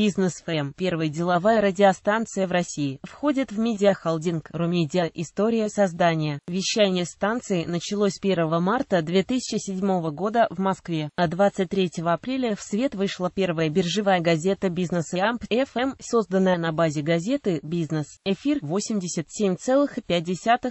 Бизнес ФМ, первая деловая радиостанция в России, входит в медиахолдинг «Румедиа. История создания». Вещание станции началось 1 марта 2007 года в Москве, а 23 апреля в свет вышла первая биржевая газета «Бизнес и Амп ФМ», созданная на базе газеты «Бизнес». Эфир 87,5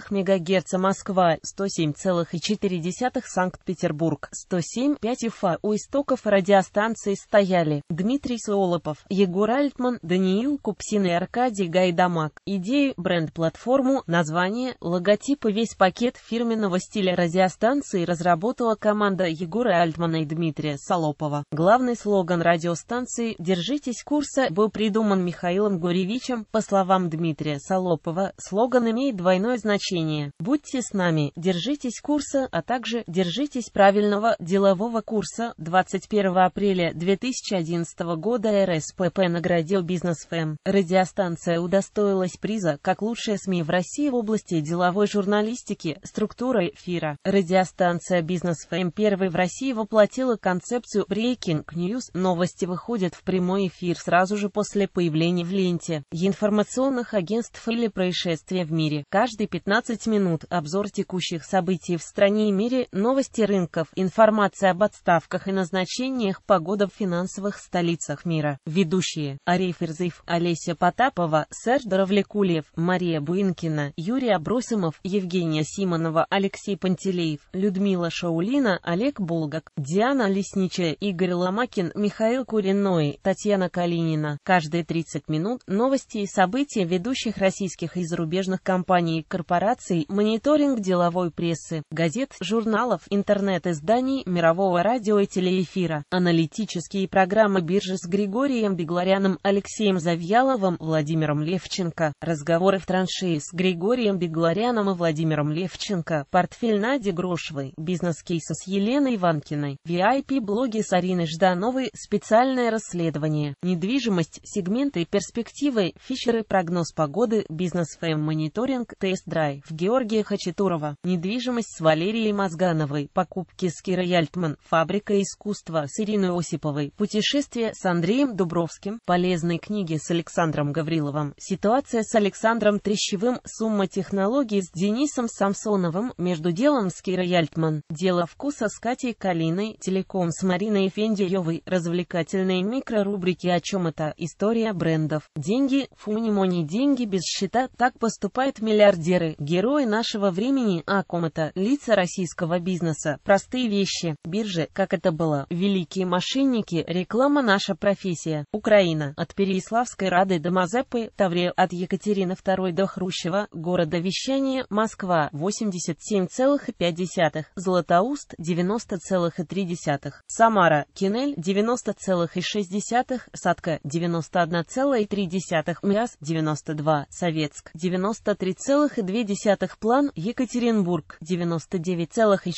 МГц Москва, 107,4 Санкт-Петербург, 107,5 Уфа. У истоков радиостанции стояли Дмитрий Солопов, Егор Альтман, Даниил Купсин и Аркадий Гайдамак. Идею, бренд-платформу, название, логотип и весь пакет фирменного стиля радиостанции разработала команда Егора Альтмана и Дмитрия Солопова. Главный слоган радиостанции «Держитесь курса» был придуман Михаилом Горевичем, По словам Дмитрия Солопова, слоган имеет двойное значение. Будьте с нами, держитесь курса, а также держитесь правильного делового курса 21 апреля 2011 года РСП. СПП наградил бизнес ФМ. Радиостанция удостоилась приза как лучшая СМИ в России в области деловой журналистики, структура эфира. Радиостанция бизнес ФМ первой в России воплотила концепцию Breaking News. Новости выходят в прямой эфир сразу же после появления в ленте информационных агентств или происшествия в мире. Каждые 15 минут обзор текущих событий в стране и мире, новости рынков, информация об отставках и назначениях, погода в финансовых столицах мира. Ведущие – Арей Ферзыев, Олеся Потапова, Серж Доровлекулев, Мария Буинкина, Юрий Абросимов, Евгения Симонова, Алексей Пантелеев, Людмила Шаулина, Олег Булгак, Диана Лесничая, Игорь Ломакин, Михаил Куриной, Татьяна Калинина. Каждые 30 минут новости и события ведущих российских и зарубежных компаний и корпораций, мониторинг деловой прессы, газет, журналов, интернет-изданий, мирового радио и телеэфира, аналитические программы биржи с Григорием Бегларяном Алексеем Завьяловым, Владимиром Левченко, разговоры в траншеи с Григорием Бегларяном и Владимиром Левченко, портфель Нади Грошевой, бизнес-кейсы с Еленой Ванкиной, VIP-блоги с Ариной Ждановой, специальное расследование, недвижимость, сегменты, перспективы, фишеры, прогноз погоды, бизнес-фейм, мониторинг, тест-драйв, Георгия Хачатурова, недвижимость с Валерией Мазгановой, покупки с Кирой Яльтман, фабрика искусства с Ириной Осиповой, путешествие с Андреем Дубровым. Жириновским, полезной книги с Александром Гавриловым, ситуация с Александром Трещевым, сумма технологий с Денисом Самсоновым, между делом с Кирой Яльтман, дело вкуса с Катей Калиной, телеком с Мариной Фендиевой, развлекательные микрорубрики «О чем это?», история брендов, деньги, фунимони деньги без счета, так поступают миллиардеры, герои нашего времени, а ком это, лица российского бизнеса, простые вещи, биржи, как это было, великие мошенники, реклама наша профессия. Украина, от Переяславской Рады до Мазепы, Таврия, от Екатерины II до Хрущева, города Вещание, Москва, 87,5, Златоуст, 90,3, Самара, Кинель, 90,6, Садка, 91,3, Миас, 92, Советск, 93,2, План, Екатеринбург, 99,4,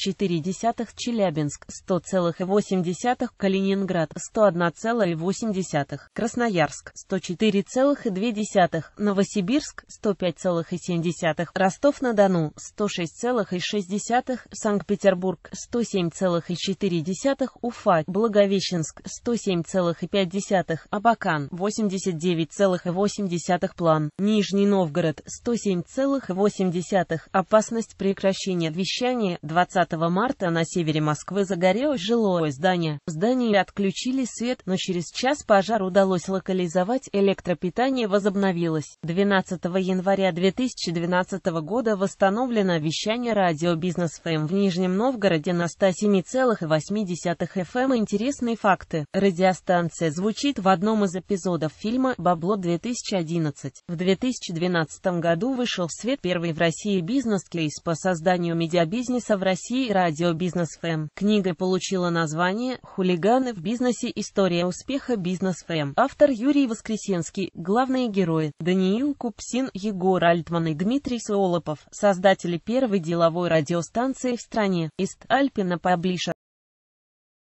Челябинск, 100,8, Калининград, 101,8, Красноярск 104,2, Новосибирск 105,7, Ростов-на-Дону 106,6, Санкт-Петербург 107,4, Уфа, Благовещенск 107,5, Абакан 89,8, План, Нижний Новгород 107,8, опасность прекращения вещания 20 марта на севере Москвы загорелось жилое здание. В здании отключили свет, но через час пожар пожар удалось локализовать, электропитание возобновилось. 12 января 2012 года восстановлено вещание радио «Бизнес ФМ» в Нижнем Новгороде на 107,8 FM. Эм. Интересные факты. Радиостанция звучит в одном из эпизодов фильма «Бабло-2011». В 2012 году вышел в свет первый в России бизнес-кейс по созданию медиабизнеса в России «Радио Бизнес ФМ». Книга получила название «Хулиганы в бизнесе. История успеха Бизнес СМ. Автор Юрий Воскресенский, главные герои Даниил Купсин, Егор Альтман и Дмитрий Солопов, создатели первой деловой радиостанции в стране, Ист Альпина Паблиша.